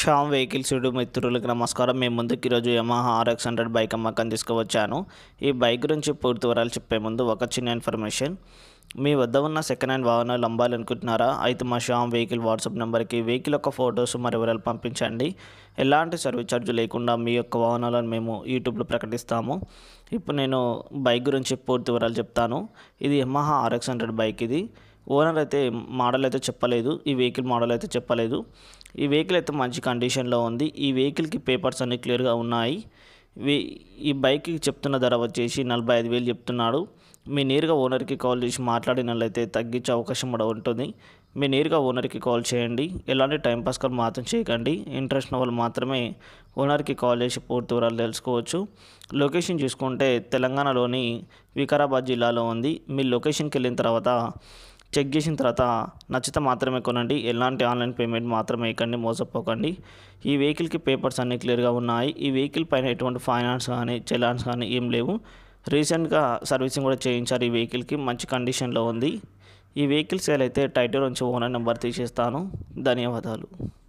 Sam vehicles YouTube మిత్రులకు నమస్కారం మేము ముందుకు ఈరోజు యమహ ఆర్ఎక్స్ హండ్రెడ్ బైక్ అమ్మకం తీసుకువచ్చాను ఈ బైక్ గురించి పూర్తి వివరాలు చెప్పే ముందు ఒక చిన్న ఇన్ఫర్మేషన్ మీ వద్ద ఉన్న సెకండ్ హ్యాండ్ వాహనాలు అమ్మాలనుకుంటున్నారా అయితే మా షామ్ వెహికల్ వాట్సాప్ నెంబర్కి వెహికల్ యొక్క ఫొటోస్ మరి వివరాలు పంపించండి ఎలాంటి సర్వీస్ ఛార్జ్ లేకుండా మీ యొక్క వాహనాలను మేము యూట్యూబ్లో ప్రకటిస్తాము ఇప్పుడు నేను బైక్ గురించి పూర్తి వివరాలు చెప్తాను ఇది యమహ ఆర్ఎక్స్ హండ్రెడ్ బైక్ ఇది ఓనర్ అయితే మోడల్ అయితే చెప్పలేదు ఈ వెహికల్ మోడల్ అయితే చెప్పలేదు ఈ వెహికల్ అయితే మంచి కండిషన్లో ఉంది ఈ వెహికల్కి పేపర్స్ అన్నీ క్లియర్గా ఉన్నాయి ఈ బైక్కి చెప్తున్న ధర వచ్చేసి నలభై ఐదు వేలు చెప్తున్నాడు మీ నేరుగా ఓనర్కి కాల్ చేసి మాట్లాడినట్లయితే తగ్గించే అవకాశం కూడా ఉంటుంది మీ నేరుగా ఓనర్కి కాల్ చేయండి ఎలాంటి పాస్ కాల్ మాత్రం చేయకండి ఇంట్రెస్ట్ ఉన్న వాళ్ళు మాత్రమే ఓనర్కి కాల్ చేసి పూర్తి వివరాలు తెలుసుకోవచ్చు లొకేషన్ చూసుకుంటే తెలంగాణలోని వికారాబాద్ జిల్లాలో ఉంది మీ లొకేషన్కి వెళ్ళిన తర్వాత చెక్ చేసిన తర్వాత నచ్చితే మాత్రమే కొనండి ఎలాంటి ఆన్లైన్ పేమెంట్ మాత్రమే ఇకండి మోసపోకండి ఈ వెహికల్కి పేపర్స్ అన్నీ క్లియర్గా ఉన్నాయి ఈ వెహికల్ పైన ఎటువంటి ఫైనాన్స్ కానీ చెలాన్స్ కానీ ఏం లేవు రీసెంట్గా సర్వీసింగ్ కూడా చేయించారు ఈ వెహికల్కి మంచి కండిషన్లో ఉంది ఈ వెహికల్ సేల్ అయితే టైటిల్ నుంచి ఓనర్ నెంబర్ తీసేస్తాను ధన్యవాదాలు